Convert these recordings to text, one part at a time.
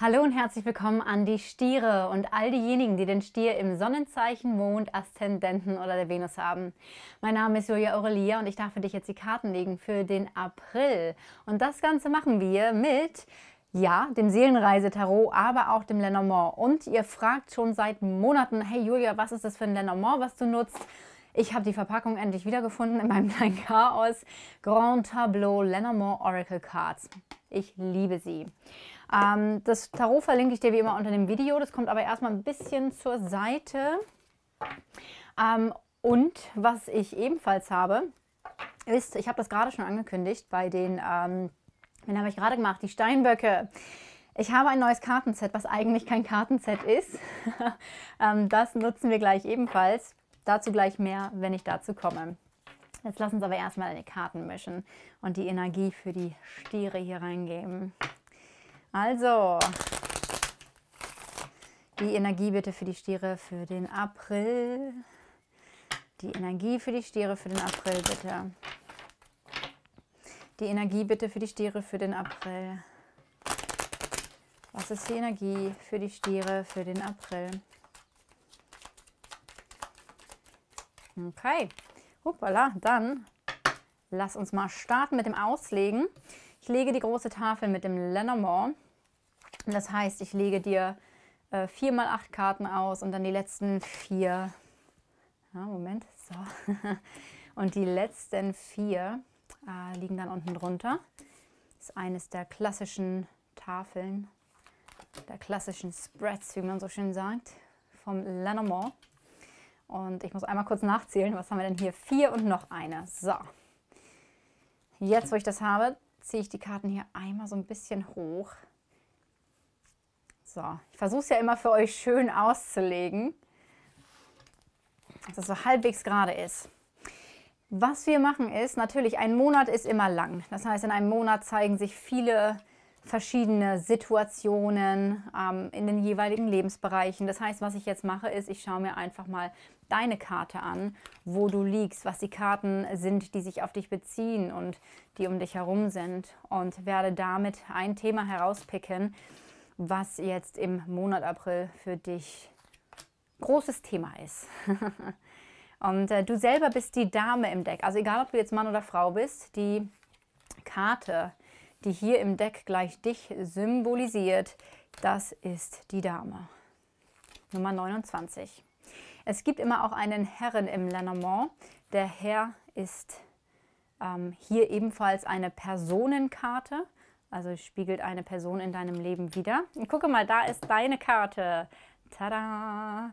Hallo und herzlich willkommen an die Stiere und all diejenigen, die den Stier im Sonnenzeichen, Mond, Aszendenten oder der Venus haben. Mein Name ist Julia Aurelia und ich darf für dich jetzt die Karten legen für den April. Und das Ganze machen wir mit ja, dem Seelenreise-Tarot, aber auch dem Lenormand. Und ihr fragt schon seit Monaten, hey Julia, was ist das für ein Lenormand, was du nutzt? Ich habe die Verpackung endlich wiedergefunden in meinem kleinen Chaos. Grand Tableau Lenormand Oracle Cards. Ich liebe sie. Ähm, das Tarot verlinke ich dir wie immer unter dem Video. Das kommt aber erstmal ein bisschen zur Seite. Ähm, und was ich ebenfalls habe, ist, ich habe das gerade schon angekündigt bei den, ähm, wen habe ich gerade gemacht? Die Steinböcke. Ich habe ein neues Kartenset, was eigentlich kein Kartenset ist. Ähm, das nutzen wir gleich ebenfalls. Dazu gleich mehr, wenn ich dazu komme. Jetzt lass uns aber erstmal die Karten mischen und die Energie für die Stiere hier reingeben. Also, die Energie bitte für die Stiere für den April. Die Energie für die Stiere für den April, bitte. Die Energie bitte für die Stiere für den April. Was ist die Energie für die Stiere für den April? Okay, hoppala, dann lass uns mal starten mit dem Auslegen lege die große Tafel mit dem Lenormand. Das heißt, ich lege dir äh, 4 mal acht Karten aus und dann die letzten vier. Ja, Moment, so. und die letzten vier äh, liegen dann unten drunter. Das ist eines der klassischen Tafeln, der klassischen Spreads, wie man so schön sagt, vom Lenormand. Und ich muss einmal kurz nachzählen, was haben wir denn hier? Vier und noch eine. So. Jetzt, wo ich das habe, ziehe ich die Karten hier einmal so ein bisschen hoch. So, ich versuche es ja immer für euch schön auszulegen, dass es so halbwegs gerade ist. Was wir machen ist, natürlich, ein Monat ist immer lang. Das heißt, in einem Monat zeigen sich viele verschiedene Situationen ähm, in den jeweiligen Lebensbereichen. Das heißt, was ich jetzt mache, ist, ich schaue mir einfach mal deine Karte an, wo du liegst, was die Karten sind, die sich auf dich beziehen und die um dich herum sind und werde damit ein Thema herauspicken, was jetzt im Monat April für dich großes Thema ist. und äh, du selber bist die Dame im Deck. Also egal, ob du jetzt Mann oder Frau bist, die Karte die hier im Deck gleich dich symbolisiert. Das ist die Dame. Nummer 29. Es gibt immer auch einen Herren im Lenormand. Der Herr ist ähm, hier ebenfalls eine Personenkarte. Also spiegelt eine Person in deinem Leben wieder. Und gucke mal, da ist deine Karte. Tada!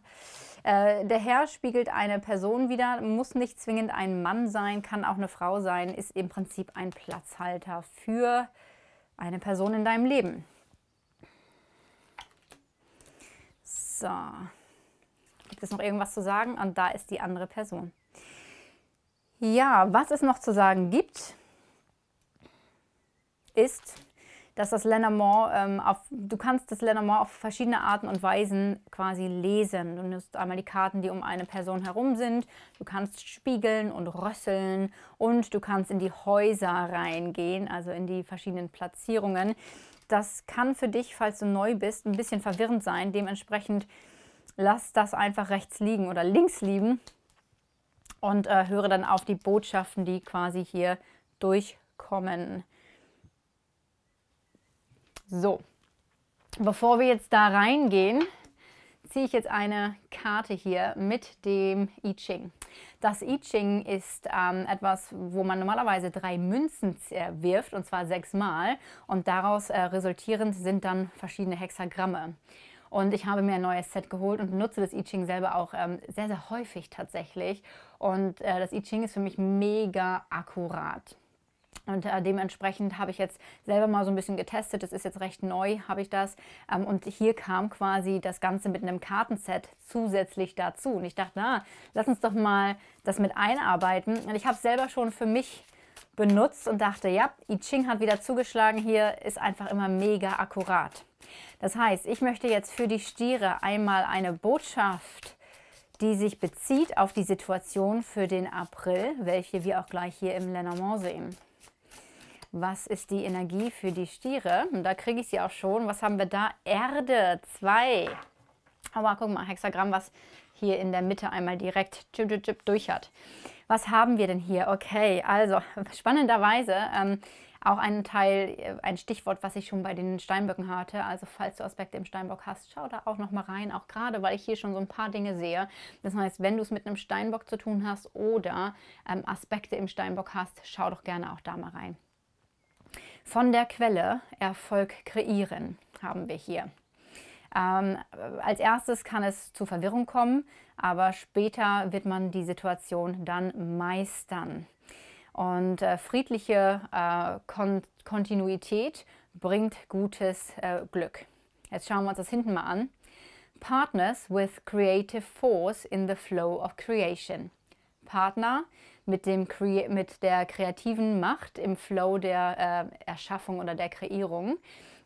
Äh, der Herr spiegelt eine Person wider, muss nicht zwingend ein Mann sein, kann auch eine Frau sein, ist im Prinzip ein Platzhalter für eine Person in deinem Leben. So, gibt es noch irgendwas zu sagen? Und da ist die andere Person. Ja, was es noch zu sagen gibt, ist, dass das Lenormand ähm, auf, du kannst das Lenormand auf verschiedene Arten und Weisen quasi lesen. Du nimmst einmal die Karten, die um eine Person herum sind, du kannst spiegeln und rösseln und du kannst in die Häuser reingehen, also in die verschiedenen Platzierungen. Das kann für dich, falls du neu bist, ein bisschen verwirrend sein. Dementsprechend lass das einfach rechts liegen oder links liegen und äh, höre dann auf die Botschaften, die quasi hier durchkommen. So, bevor wir jetzt da reingehen, ziehe ich jetzt eine Karte hier mit dem I Ching. Das I Ching ist ähm, etwas, wo man normalerweise drei Münzen wirft, und zwar sechsmal. Und daraus äh, resultierend sind dann verschiedene Hexagramme. Und ich habe mir ein neues Set geholt und nutze das I Ching selber auch ähm, sehr, sehr häufig tatsächlich. Und äh, das I Ching ist für mich mega akkurat. Und äh, dementsprechend habe ich jetzt selber mal so ein bisschen getestet. Das ist jetzt recht neu, habe ich das. Ähm, und hier kam quasi das Ganze mit einem Kartenset zusätzlich dazu. Und ich dachte, na, lass uns doch mal das mit einarbeiten. Und ich habe es selber schon für mich benutzt und dachte, ja, I Ching hat wieder zugeschlagen. Hier ist einfach immer mega akkurat. Das heißt, ich möchte jetzt für die Stiere einmal eine Botschaft die sich bezieht auf die Situation für den April, welche wir auch gleich hier im Lenormand sehen was ist die Energie für die Stiere? Und hm, da kriege ich sie auch schon. Was haben wir da? Erde 2. Aber guck mal, Hexagramm, was hier in der Mitte einmal direkt durch hat. Was haben wir denn hier? Okay, also spannenderweise ähm, auch ein Teil, äh, ein Stichwort, was ich schon bei den Steinböcken hatte. Also falls du Aspekte im Steinbock hast, schau da auch nochmal rein. Auch gerade, weil ich hier schon so ein paar Dinge sehe. Das heißt, wenn du es mit einem Steinbock zu tun hast oder ähm, Aspekte im Steinbock hast, schau doch gerne auch da mal rein von der Quelle Erfolg kreieren haben wir hier. Ähm, als erstes kann es zu Verwirrung kommen, aber später wird man die Situation dann meistern. Und äh, friedliche äh, Kon Kontinuität bringt gutes äh, Glück. Jetzt schauen wir uns das hinten mal an. Partners with creative force in the flow of creation. Partner mit, dem Cre mit der kreativen Macht im Flow der äh, Erschaffung oder der Kreierung.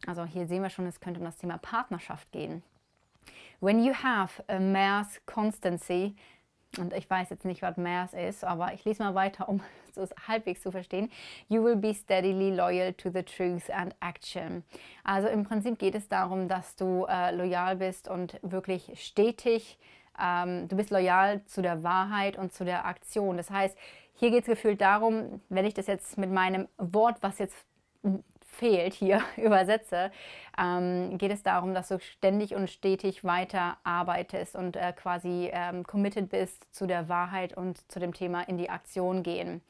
Also hier sehen wir schon, es könnte um das Thema Partnerschaft gehen. When you have a mass constancy, und ich weiß jetzt nicht, was mass ist, aber ich lese mal weiter, um es halbwegs zu verstehen. You will be steadily loyal to the truth and action. Also im Prinzip geht es darum, dass du äh, loyal bist und wirklich stetig ähm, du bist loyal zu der Wahrheit und zu der Aktion. Das heißt, hier geht es gefühlt darum, wenn ich das jetzt mit meinem Wort, was jetzt fehlt, hier übersetze, ähm, geht es darum, dass du ständig und stetig weiter arbeitest und äh, quasi ähm, committed bist zu der Wahrheit und zu dem Thema in die Aktion gehen.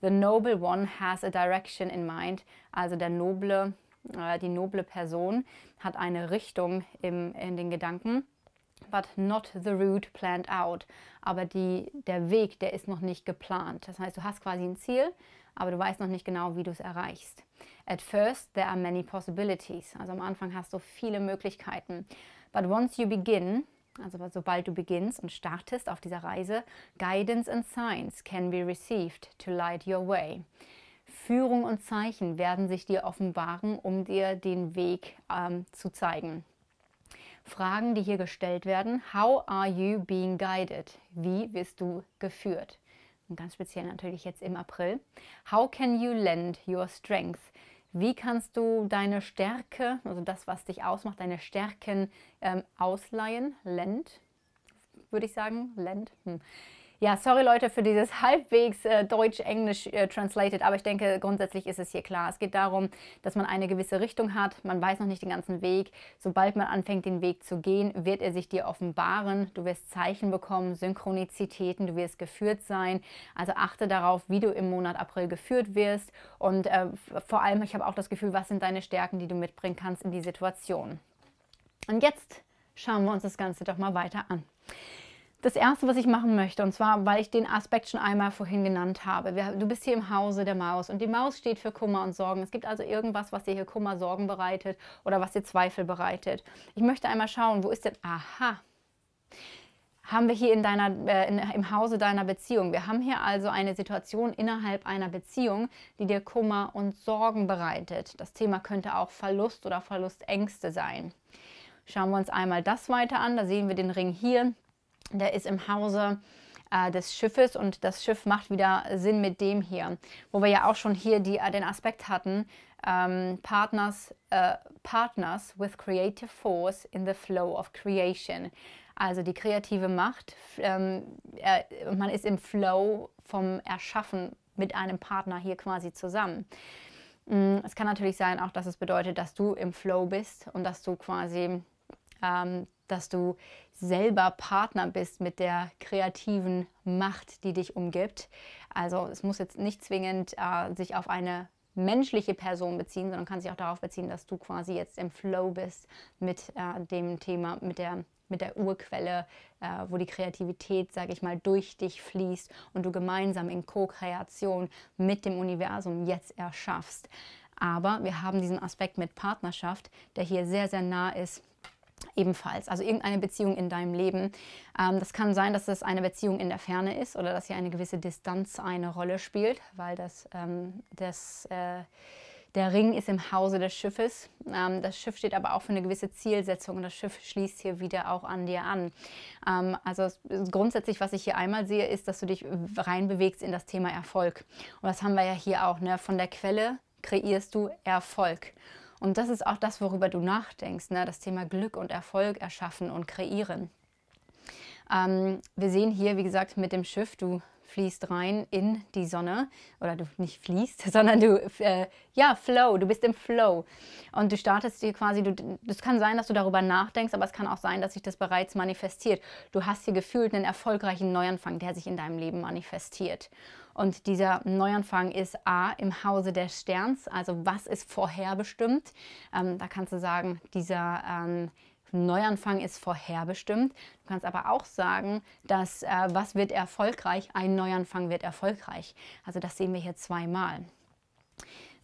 The noble one has a direction in mind, also der noble, äh, die noble Person hat eine Richtung im, in den Gedanken but not the route planned out. Aber die, der Weg, der ist noch nicht geplant. Das heißt, du hast quasi ein Ziel, aber du weißt noch nicht genau, wie du es erreichst. At first, there are many possibilities. Also am Anfang hast du viele Möglichkeiten. But once you begin, also sobald du beginnst und startest auf dieser Reise, guidance and signs can be received to light your way. Führung und Zeichen werden sich dir offenbaren, um dir den Weg ähm, zu zeigen. Fragen, die hier gestellt werden. How are you being guided? Wie wirst du geführt? Und ganz speziell natürlich jetzt im April. How can you lend your strength? Wie kannst du deine Stärke, also das, was dich ausmacht, deine Stärken ähm, ausleihen? Lend, würde ich sagen. Lend. Hm. Ja, sorry Leute für dieses halbwegs äh, Deutsch-Englisch äh, translated, aber ich denke, grundsätzlich ist es hier klar. Es geht darum, dass man eine gewisse Richtung hat, man weiß noch nicht den ganzen Weg. Sobald man anfängt, den Weg zu gehen, wird er sich dir offenbaren. Du wirst Zeichen bekommen, Synchronizitäten, du wirst geführt sein. Also achte darauf, wie du im Monat April geführt wirst und äh, vor allem, ich habe auch das Gefühl, was sind deine Stärken, die du mitbringen kannst in die Situation. Und jetzt schauen wir uns das Ganze doch mal weiter an. Das erste, was ich machen möchte, und zwar, weil ich den Aspekt schon einmal vorhin genannt habe. du bist hier im Hause der Maus und die Maus steht für Kummer und Sorgen. Es gibt also irgendwas, was dir hier Kummer, Sorgen bereitet oder was dir Zweifel bereitet. Ich möchte einmal schauen, wo ist denn, aha, haben wir hier in deiner, äh, in, im Hause deiner Beziehung. Wir haben hier also eine Situation innerhalb einer Beziehung, die dir Kummer und Sorgen bereitet. Das Thema könnte auch Verlust oder Verlustängste sein. Schauen wir uns einmal das weiter an. Da sehen wir den Ring hier der ist im Hause äh, des Schiffes und das Schiff macht wieder Sinn mit dem hier, wo wir ja auch schon hier die, äh, den Aspekt hatten, ähm, Partners, äh, Partners with Creative Force in the Flow of Creation. Also die kreative Macht, ähm, äh, man ist im Flow vom Erschaffen mit einem Partner hier quasi zusammen. Mm, es kann natürlich sein auch, dass es bedeutet, dass du im Flow bist und dass du quasi ähm, dass du selber Partner bist mit der kreativen Macht, die dich umgibt. Also es muss jetzt nicht zwingend äh, sich auf eine menschliche Person beziehen, sondern kann sich auch darauf beziehen, dass du quasi jetzt im Flow bist mit äh, dem Thema, mit der mit der Urquelle, äh, wo die Kreativität, sage ich mal, durch dich fließt und du gemeinsam in Co-Kreation mit dem Universum jetzt erschaffst. Aber wir haben diesen Aspekt mit Partnerschaft, der hier sehr, sehr nah ist ebenfalls. Also irgendeine Beziehung in deinem Leben. Ähm, das kann sein, dass es eine Beziehung in der Ferne ist oder dass hier eine gewisse Distanz eine Rolle spielt, weil das, ähm, das äh, der Ring ist im Hause des Schiffes. Ähm, das Schiff steht aber auch für eine gewisse Zielsetzung und das Schiff schließt hier wieder auch an dir an. Ähm, also grundsätzlich, was ich hier einmal sehe, ist, dass du dich reinbewegst in das Thema Erfolg. Und das haben wir ja hier auch. Ne? Von der Quelle kreierst du Erfolg. Und das ist auch das, worüber du nachdenkst, ne? das Thema Glück und Erfolg erschaffen und kreieren. Ähm, wir sehen hier, wie gesagt, mit dem Schiff, du fließt rein in die Sonne oder du nicht fließt, sondern du äh, ja Flow, du bist im Flow und du startest hier quasi. Du, das kann sein, dass du darüber nachdenkst, aber es kann auch sein, dass sich das bereits manifestiert. Du hast hier gefühlt einen erfolgreichen Neuanfang, der sich in deinem Leben manifestiert und dieser Neuanfang ist A im Hause des Sterns, also was ist vorherbestimmt. Ähm, da kannst du sagen, dieser ähm, Neuanfang ist vorherbestimmt. Du kannst aber auch sagen, dass äh, was wird erfolgreich, ein Neuanfang wird erfolgreich. Also das sehen wir hier zweimal.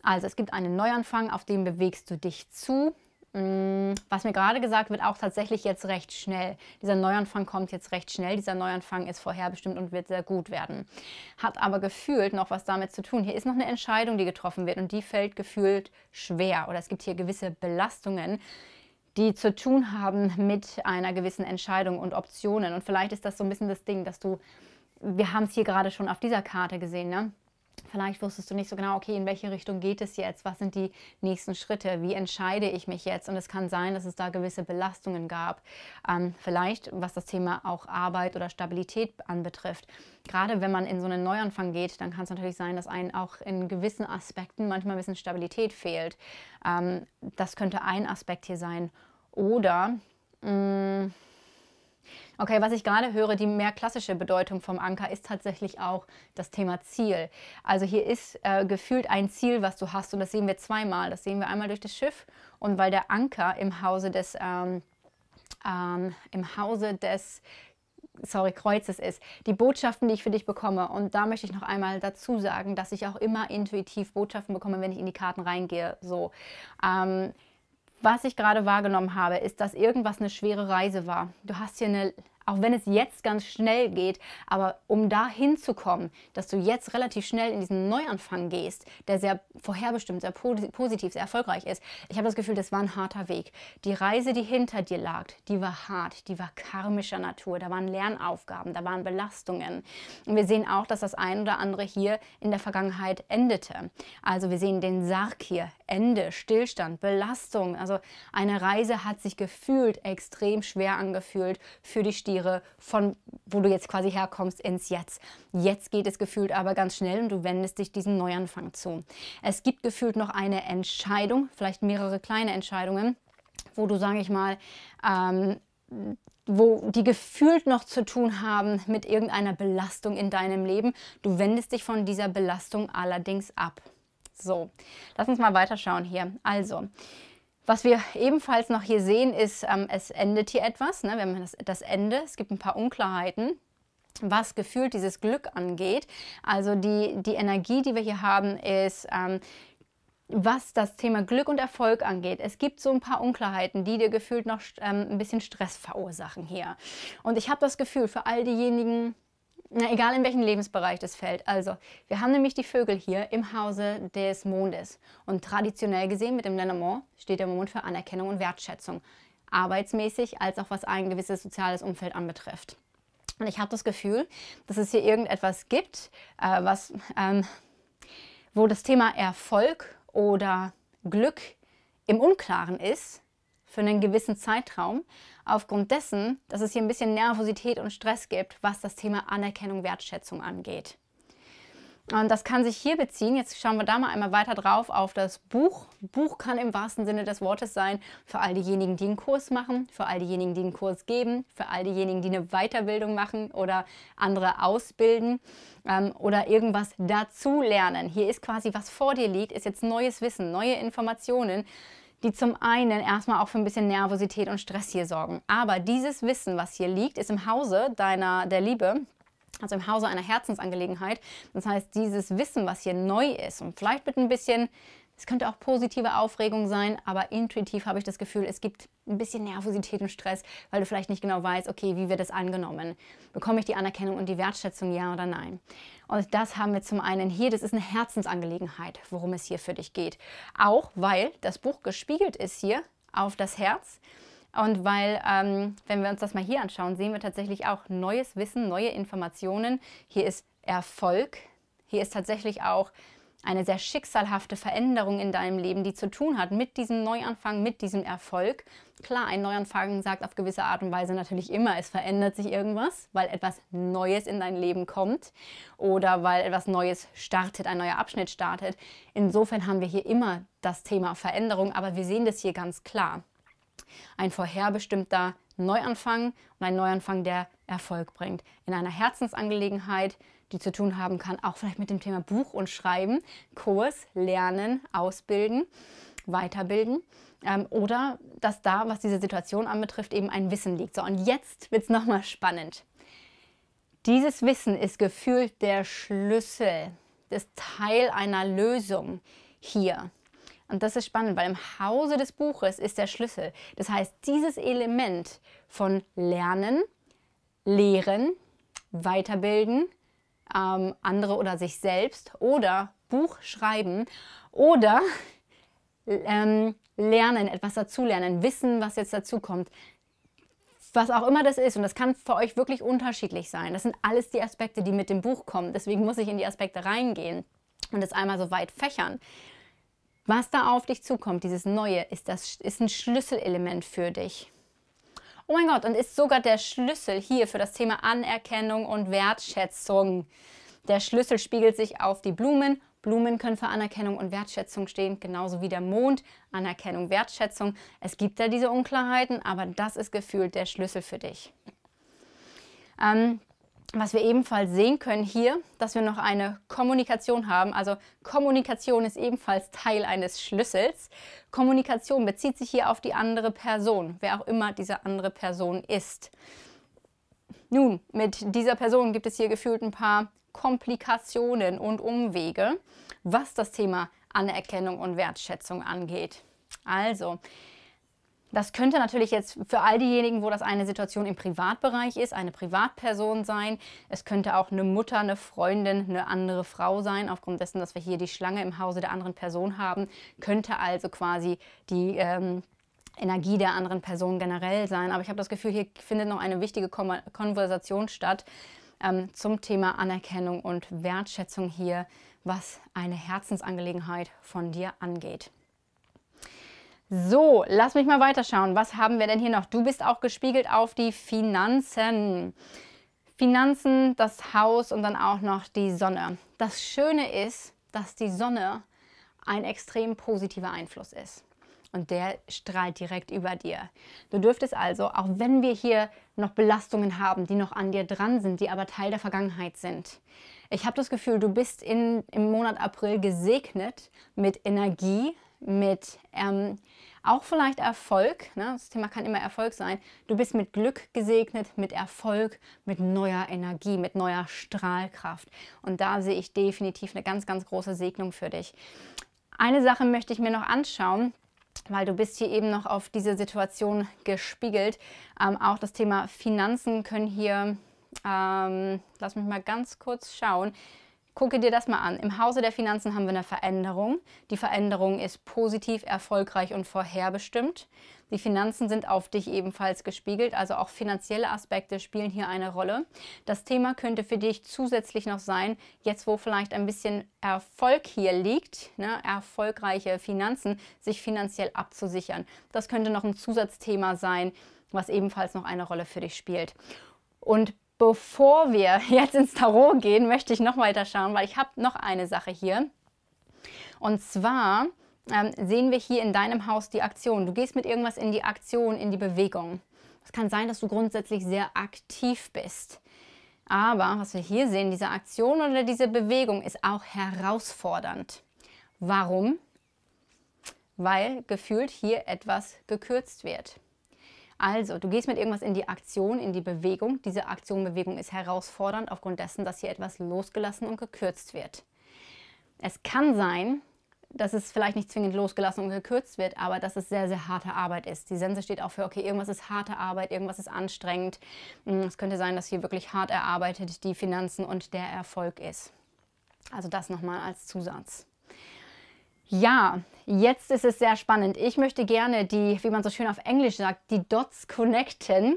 Also es gibt einen Neuanfang, auf den bewegst du dich zu. Mm, was mir gerade gesagt wird, auch tatsächlich jetzt recht schnell. Dieser Neuanfang kommt jetzt recht schnell. Dieser Neuanfang ist vorherbestimmt und wird sehr gut werden. Hat aber gefühlt noch was damit zu tun. Hier ist noch eine Entscheidung, die getroffen wird und die fällt gefühlt schwer. Oder es gibt hier gewisse Belastungen, die zu tun haben mit einer gewissen Entscheidung und Optionen. Und vielleicht ist das so ein bisschen das Ding, dass du, wir haben es hier gerade schon auf dieser Karte gesehen, ne? Vielleicht wusstest du nicht so genau, okay, in welche Richtung geht es jetzt? Was sind die nächsten Schritte? Wie entscheide ich mich jetzt? Und es kann sein, dass es da gewisse Belastungen gab. Ähm, vielleicht, was das Thema auch Arbeit oder Stabilität anbetrifft. Gerade wenn man in so einen Neuanfang geht, dann kann es natürlich sein, dass einen auch in gewissen Aspekten manchmal ein bisschen Stabilität fehlt. Ähm, das könnte ein Aspekt hier sein. Oder. Mh, mm, Okay, was ich gerade höre, die mehr klassische Bedeutung vom Anker ist tatsächlich auch das Thema Ziel. Also hier ist äh, gefühlt ein Ziel, was du hast und das sehen wir zweimal. Das sehen wir einmal durch das Schiff und weil der Anker im Hause des, ähm, ähm, im Hause des sorry, Kreuzes ist. Die Botschaften, die ich für dich bekomme, und da möchte ich noch einmal dazu sagen, dass ich auch immer intuitiv Botschaften bekomme, wenn ich in die Karten reingehe. So. Ähm, was ich gerade wahrgenommen habe, ist, dass irgendwas eine schwere Reise war. Du hast hier eine auch wenn es jetzt ganz schnell geht, aber um dahin zu kommen, dass du jetzt relativ schnell in diesen Neuanfang gehst, der sehr vorherbestimmt, sehr positiv, sehr erfolgreich ist. Ich habe das Gefühl, das war ein harter Weg. Die Reise, die hinter dir lag, die war hart, die war karmischer Natur. Da waren Lernaufgaben, da waren Belastungen. Und wir sehen auch, dass das ein oder andere hier in der Vergangenheit endete. Also wir sehen den Sarg hier, Ende, Stillstand, Belastung. Also eine Reise hat sich gefühlt extrem schwer angefühlt für die Stiefel transportiere, von wo du jetzt quasi herkommst, ins Jetzt. Jetzt geht es gefühlt aber ganz schnell und du wendest dich diesem Neuanfang zu. Es gibt gefühlt noch eine Entscheidung, vielleicht mehrere kleine Entscheidungen, wo du, sage ich mal, ähm, wo die gefühlt noch zu tun haben mit irgendeiner Belastung in deinem Leben. Du wendest dich von dieser Belastung allerdings ab. So, lass uns mal weiterschauen hier. Also, was wir ebenfalls noch hier sehen, ist, ähm, es endet hier etwas. Ne? Wir haben das, das Ende, es gibt ein paar Unklarheiten was gefühlt dieses Glück angeht. Also die, die Energie, die wir hier haben, ist, ähm, was das Thema Glück und Erfolg angeht. Es gibt so ein paar Unklarheiten, die dir gefühlt noch ähm, ein bisschen Stress verursachen hier. Und ich habe das Gefühl, für all diejenigen, na, egal in welchen Lebensbereich das fällt. Also, wir haben nämlich die Vögel hier im Hause des Mondes. Und traditionell gesehen mit dem Lennemont steht der Mond für Anerkennung und Wertschätzung. Arbeitsmäßig als auch was ein gewisses soziales Umfeld anbetrifft. Und ich habe das Gefühl, dass es hier irgendetwas gibt, äh, was, ähm, wo das Thema Erfolg oder Glück im Unklaren ist für einen gewissen Zeitraum. Aufgrund dessen, dass es hier ein bisschen Nervosität und Stress gibt, was das Thema Anerkennung, Wertschätzung angeht. Und das kann sich hier beziehen. Jetzt schauen wir da mal einmal weiter drauf auf das Buch. Buch kann im wahrsten Sinne des Wortes sein für all diejenigen, die einen Kurs machen, für all diejenigen, die einen Kurs geben, für all diejenigen, die eine Weiterbildung machen oder andere ausbilden ähm, oder irgendwas dazu lernen. Hier ist quasi, was vor dir liegt, ist jetzt neues Wissen, neue Informationen, die zum einen erstmal auch für ein bisschen Nervosität und Stress hier sorgen. Aber dieses Wissen, was hier liegt, ist im Hause deiner, der Liebe, also im Hause einer Herzensangelegenheit. Das heißt, dieses Wissen, was hier neu ist und vielleicht mit ein bisschen es könnte auch positive Aufregung sein, aber intuitiv habe ich das Gefühl, es gibt ein bisschen Nervosität und Stress, weil du vielleicht nicht genau weißt, okay, wie wird das angenommen? Bekomme ich die Anerkennung und die Wertschätzung, ja oder nein? Und das haben wir zum einen hier, das ist eine Herzensangelegenheit, worum es hier für dich geht. Auch weil das Buch gespiegelt ist hier auf das Herz. Und weil, ähm, wenn wir uns das mal hier anschauen, sehen wir tatsächlich auch neues Wissen, neue Informationen. Hier ist Erfolg. Hier ist tatsächlich auch eine sehr schicksalhafte Veränderung in deinem Leben, die zu tun hat mit diesem Neuanfang, mit diesem Erfolg. Klar, ein Neuanfang sagt auf gewisse Art und Weise natürlich immer, es verändert sich irgendwas, weil etwas Neues in dein Leben kommt oder weil etwas Neues startet, ein neuer Abschnitt startet. Insofern haben wir hier immer das Thema Veränderung, aber wir sehen das hier ganz klar. Ein vorherbestimmter Neuanfang und ein Neuanfang, der Erfolg bringt. In einer Herzensangelegenheit, die zu tun haben kann, auch vielleicht mit dem Thema Buch und Schreiben, Kurs, Lernen, Ausbilden, Weiterbilden ähm, oder dass da, was diese Situation anbetrifft, eben ein Wissen liegt. So, und jetzt wird es nochmal spannend. Dieses Wissen ist gefühlt der Schlüssel, das Teil einer Lösung hier. Und das ist spannend, weil im Hause des Buches ist der Schlüssel. Das heißt, dieses Element von Lernen, Lehren, Weiterbilden, ähm, andere oder sich selbst oder Buch schreiben oder ähm, lernen, etwas dazulernen, wissen, was jetzt dazu kommt. Was auch immer das ist, und das kann für euch wirklich unterschiedlich sein. Das sind alles die Aspekte, die mit dem Buch kommen. Deswegen muss ich in die Aspekte reingehen und das einmal so weit fächern. Was da auf dich zukommt, dieses Neue, ist, das, ist ein Schlüsselelement für dich. Oh mein Gott, und ist sogar der Schlüssel hier für das Thema Anerkennung und Wertschätzung. Der Schlüssel spiegelt sich auf die Blumen. Blumen können für Anerkennung und Wertschätzung stehen, genauso wie der Mond. Anerkennung, Wertschätzung. Es gibt da diese Unklarheiten, aber das ist gefühlt der Schlüssel für dich. Ähm, was wir ebenfalls sehen können hier, dass wir noch eine Kommunikation haben. Also Kommunikation ist ebenfalls Teil eines Schlüssels. Kommunikation bezieht sich hier auf die andere Person, wer auch immer diese andere Person ist. Nun, mit dieser Person gibt es hier gefühlt ein paar Komplikationen und Umwege, was das Thema Anerkennung und Wertschätzung angeht. Also, das könnte natürlich jetzt für all diejenigen, wo das eine Situation im Privatbereich ist, eine Privatperson sein. Es könnte auch eine Mutter, eine Freundin, eine andere Frau sein. Aufgrund dessen, dass wir hier die Schlange im Hause der anderen Person haben, könnte also quasi die ähm, Energie der anderen Person generell sein. Aber ich habe das Gefühl, hier findet noch eine wichtige Kom Konversation statt ähm, zum Thema Anerkennung und Wertschätzung hier, was eine Herzensangelegenheit von dir angeht. So, lass mich mal weiterschauen. Was haben wir denn hier noch? Du bist auch gespiegelt auf die Finanzen. Finanzen, das Haus und dann auch noch die Sonne. Das Schöne ist, dass die Sonne ein extrem positiver Einfluss ist. Und der strahlt direkt über dir. Du dürftest also, auch wenn wir hier noch Belastungen haben, die noch an dir dran sind, die aber Teil der Vergangenheit sind. Ich habe das Gefühl, du bist in, im Monat April gesegnet mit Energie, mit ähm, auch vielleicht Erfolg, ne? das Thema kann immer Erfolg sein, du bist mit Glück gesegnet, mit Erfolg, mit neuer Energie, mit neuer Strahlkraft. Und da sehe ich definitiv eine ganz, ganz große Segnung für dich. Eine Sache möchte ich mir noch anschauen, weil du bist hier eben noch auf diese Situation gespiegelt. Ähm, auch das Thema Finanzen können hier, ähm, lass mich mal ganz kurz schauen, Gucke dir das mal an. Im Hause der Finanzen haben wir eine Veränderung. Die Veränderung ist positiv, erfolgreich und vorherbestimmt. Die Finanzen sind auf dich ebenfalls gespiegelt, also auch finanzielle Aspekte spielen hier eine Rolle. Das Thema könnte für dich zusätzlich noch sein, jetzt wo vielleicht ein bisschen Erfolg hier liegt, ne, erfolgreiche Finanzen, sich finanziell abzusichern. Das könnte noch ein Zusatzthema sein, was ebenfalls noch eine Rolle für dich spielt. Und Bevor wir jetzt ins Tarot gehen, möchte ich noch weiter schauen, weil ich habe noch eine Sache hier. Und zwar ähm, sehen wir hier in deinem Haus die Aktion. Du gehst mit irgendwas in die Aktion, in die Bewegung. Es kann sein, dass du grundsätzlich sehr aktiv bist. Aber was wir hier sehen, diese Aktion oder diese Bewegung ist auch herausfordernd. Warum? Weil gefühlt hier etwas gekürzt wird. Also, du gehst mit irgendwas in die Aktion, in die Bewegung. Diese Aktion, Bewegung ist herausfordernd aufgrund dessen, dass hier etwas losgelassen und gekürzt wird. Es kann sein, dass es vielleicht nicht zwingend losgelassen und gekürzt wird, aber dass es sehr, sehr harte Arbeit ist. Die Sense steht auch für, okay, irgendwas ist harte Arbeit, irgendwas ist anstrengend. Hm, es könnte sein, dass hier wirklich hart erarbeitet die Finanzen und der Erfolg ist. Also das nochmal als Zusatz. Ja, jetzt ist es sehr spannend. Ich möchte gerne die, wie man so schön auf Englisch sagt, die Dots connecten.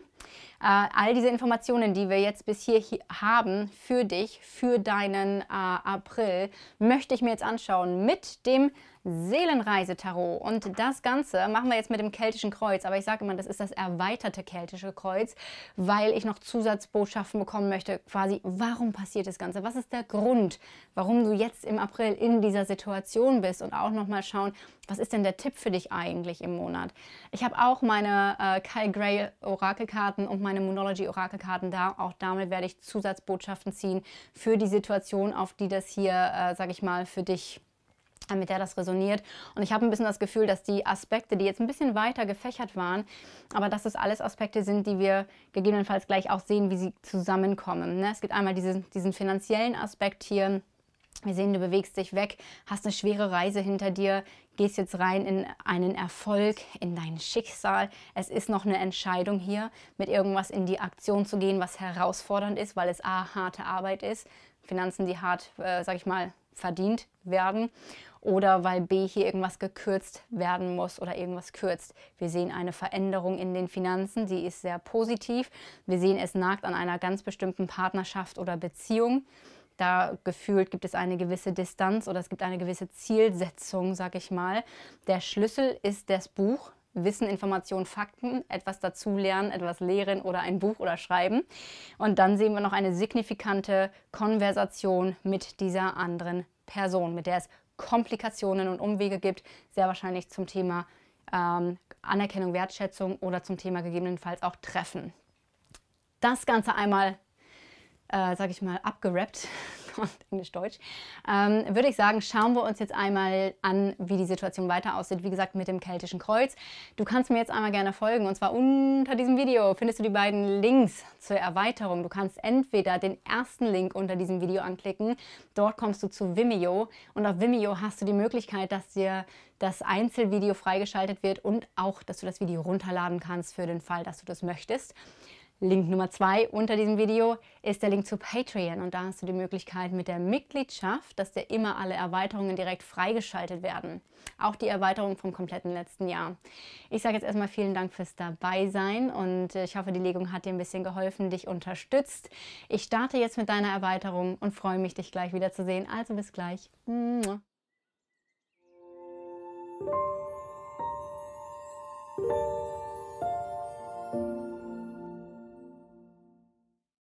Äh, all diese Informationen, die wir jetzt bis hier, haben für dich, für deinen äh, April, möchte ich mir jetzt anschauen mit dem Seelenreise-Tarot. Und das Ganze machen wir jetzt mit dem keltischen Kreuz. Aber ich sage immer, das ist das erweiterte keltische Kreuz, weil ich noch Zusatzbotschaften bekommen möchte. Quasi, warum passiert das Ganze? Was ist der Grund, warum du jetzt im April in dieser Situation bist? Und auch nochmal schauen, was ist denn der Tipp für dich eigentlich im Monat? Ich habe auch meine äh, Kyle Gray Orakelkarten und meine Monology Orakelkarten da. Auch damit werde ich Zusatzbotschaften ziehen für die Situation, auf die das hier, äh, sage ich mal, für dich mit der das resoniert. Und ich habe ein bisschen das Gefühl, dass die Aspekte, die jetzt ein bisschen weiter gefächert waren, aber dass das alles Aspekte sind, die wir gegebenenfalls gleich auch sehen, wie sie zusammenkommen. Ne? Es gibt einmal diesen, diesen finanziellen Aspekt hier. Wir sehen, du bewegst dich weg, hast eine schwere Reise hinter dir, gehst jetzt rein in einen Erfolg, in dein Schicksal. Es ist noch eine Entscheidung hier, mit irgendwas in die Aktion zu gehen, was herausfordernd ist, weil es A, harte Arbeit ist, Finanzen, die hart, äh, sag ich mal, verdient werden oder weil B hier irgendwas gekürzt werden muss oder irgendwas kürzt. Wir sehen eine Veränderung in den Finanzen, die ist sehr positiv. Wir sehen, es nagt an einer ganz bestimmten Partnerschaft oder Beziehung. Da gefühlt gibt es eine gewisse Distanz oder es gibt eine gewisse Zielsetzung, sag ich mal. Der Schlüssel ist das Buch, Wissen, Information, Fakten, etwas dazulernen, etwas lehren oder ein Buch oder schreiben. Und dann sehen wir noch eine signifikante Konversation mit dieser anderen Person, mit der es Komplikationen und Umwege gibt, sehr wahrscheinlich zum Thema ähm, Anerkennung, Wertschätzung oder zum Thema gegebenenfalls auch Treffen. Das Ganze einmal, äh, sage ich mal, abgerappt und Englisch-Deutsch, ähm, würde ich sagen, schauen wir uns jetzt einmal an, wie die Situation weiter aussieht. Wie gesagt, mit dem keltischen Kreuz. Du kannst mir jetzt einmal gerne folgen. Und zwar unter diesem Video findest du die beiden Links zur Erweiterung. Du kannst entweder den ersten Link unter diesem Video anklicken. Dort kommst du zu Vimeo. Und auf Vimeo hast du die Möglichkeit, dass dir das Einzelvideo freigeschaltet wird und auch, dass du das Video runterladen kannst für den Fall, dass du das möchtest. Link Nummer zwei unter diesem Video ist der Link zu Patreon und da hast du die Möglichkeit mit der Mitgliedschaft, dass dir immer alle Erweiterungen direkt freigeschaltet werden. Auch die Erweiterung vom kompletten letzten Jahr. Ich sage jetzt erstmal vielen Dank fürs Dabeisein und äh, ich hoffe, die Legung hat dir ein bisschen geholfen, dich unterstützt. Ich starte jetzt mit deiner Erweiterung und freue mich, dich gleich wieder zu sehen. Also bis gleich. Mua.